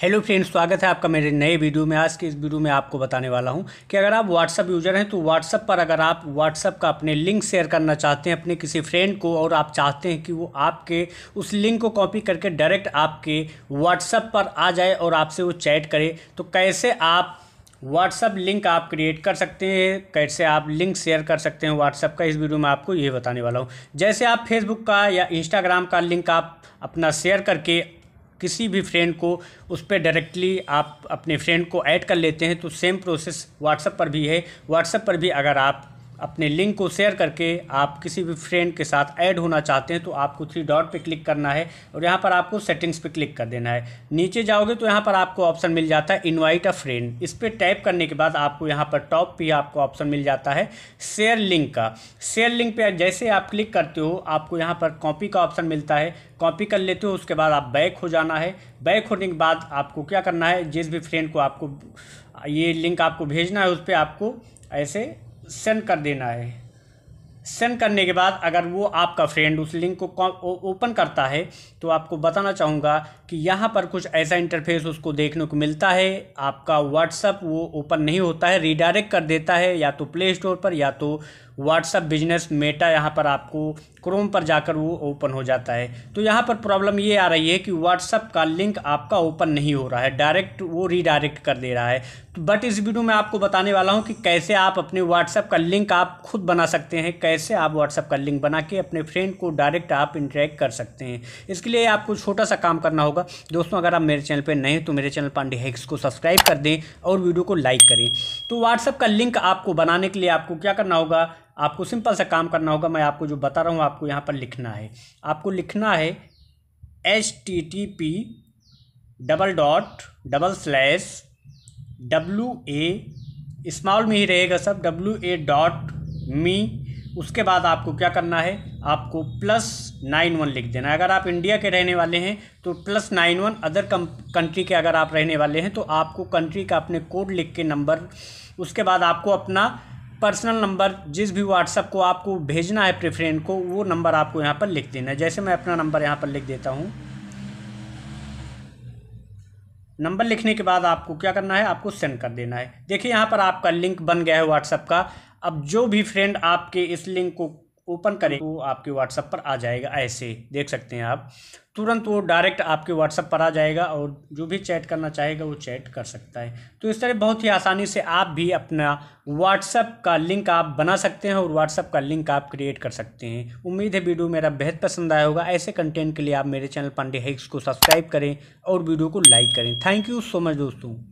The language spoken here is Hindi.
हेलो फ्रेंड्स स्वागत है आपका मेरे नए वीडियो में आज के इस वीडियो में आपको बताने वाला हूं कि अगर आप व्हाट्सअप यूजर हैं तो व्हाट्सअप पर अगर आप व्हाट्सअप का अपने लिंक शेयर करना चाहते हैं अपने किसी फ्रेंड को और आप चाहते हैं कि वो आपके उस लिंक को कॉपी करके डायरेक्ट आपके व्हाट्सअप पर आ जाए और आपसे वो चैट करे तो कैसे आप व्हाट्सअप लिंक आप क्रिएट कर सकते हैं कैसे आप लिंक शेयर कर सकते हैं व्हाट्सअप का इस वीडियो में आपको ये बताने वाला हूँ जैसे आप फेसबुक का या इंस्टाग्राम का लिंक आप अपना शेयर करके किसी भी फ्रेंड को उस पर डायरेक्टली आप अपने फ्रेंड को ऐड कर लेते हैं तो सेम प्रोसेस व्हाट्सएप पर भी है व्हाट्सएप पर भी अगर आप अपने लिंक को शेयर करके आप किसी भी फ्रेंड के साथ ऐड होना चाहते हैं तो आपको थ्री डॉट पे क्लिक करना है और यहाँ पर आपको सेटिंग्स पे क्लिक कर देना है नीचे जाओगे तो यहाँ पर आपको ऑप्शन मिल जाता है इनवाइट अ फ्रेंड इस पर टाइप करने के बाद आपको यहाँ पर टॉप पे आपको ऑप्शन मिल जाता है शेयर लिंक का शेयर लिंक पर जैसे आप क्लिक करते हो आपको यहाँ पर कॉपी का ऑप्शन मिलता है कॉपी कर लेते हो उसके बाद आप बैक हो जाना है बैक होने के बाद आपको क्या करना है जिस भी फ्रेंड को आपको ये लिंक आपको भेजना है उस पर आपको ऐसे सेंड कर देना है सेंड करने के बाद अगर वो आपका फ्रेंड उस लिंक को ओपन करता है तो आपको बताना चाहूँगा कि यहाँ पर कुछ ऐसा इंटरफेस उसको देखने को मिलता है आपका व्हाट्सअप वो ओपन नहीं होता है रिडायरेक्ट कर देता है या तो प्ले स्टोर पर या तो व्हाट्सअप बिजनेस मेटा यहाँ पर आपको क्रोम पर जाकर वो ओपन हो जाता है तो यहाँ पर प्रॉब्लम ये आ रही है कि व्हाट्सअप का लिंक आपका ओपन नहीं हो रहा है डायरेक्ट वो रिडायरेक्ट कर दे रहा है तो बट इस वीडियो में आपको बताने वाला हूँ कि कैसे आप अपने व्हाट्सअप का लिंक आप खुद बना सकते हैं ऐसे आप व्हाट्सएप का लिंक बना के अपने फ्रेंड को डायरेक्ट आप इंटरेक्ट कर सकते हैं इसके लिए आपको छोटा सा काम करना होगा दोस्तों अगर आप मेरे चैनल पर नए तो मेरे चैनल पांडे हैक्स को सब्सक्राइब कर दें और वीडियो को लाइक करें तो व्हाट्सएप का लिंक आपको बनाने के लिए आपको क्या करना होगा आपको सिंपल सा काम करना होगा मैं आपको जो बता रहा हूँ आपको यहाँ पर लिखना है आपको लिखना है H T T P double dot double slash W A small में ही रहेगा सब डब्लू ए डॉट मी उसके बाद आपको क्या करना है आपको प्लस नाइन वन लिख देना है अगर आप इंडिया के रहने वाले हैं तो प्लस नाइन वन अदर कम कंट्री के अगर आप रहने वाले हैं तो आपको कंट्री का अपने कोड लिख के नंबर उसके बाद आपको अपना पर्सनल नंबर जिस भी व्हाट्सअप को आपको भेजना है प्रेफरेंट को वो नंबर आपको यहाँ पर लिख देना है जैसे मैं अपना नंबर यहाँ पर लिख देता हूँ नंबर लिखने के बाद आपको क्या करना है आपको सेंड कर देना है देखिए यहाँ पर आपका लिंक बन गया है व्हाट्सअप का अब जो भी फ्रेंड आपके इस लिंक को ओपन करें वो आपके व्हाट्सएप पर आ जाएगा ऐसे देख सकते हैं आप तुरंत वो डायरेक्ट आपके व्हाट्सएप पर आ जाएगा और जो भी चैट करना चाहेगा वो चैट कर सकता है तो इस तरह बहुत ही आसानी से आप भी अपना व्हाट्सएप का लिंक आप बना सकते हैं और व्हाट्सएप का लिंक आप क्रिएट कर सकते हैं उम्मीद है वीडियो मेरा बेहद पसंद आया होगा ऐसे कंटेंट के लिए आप मेरे चैनल पांडे हेक्स को सब्सक्राइब करें और वीडियो को लाइक करें थैंक यू सो मच दोस्तों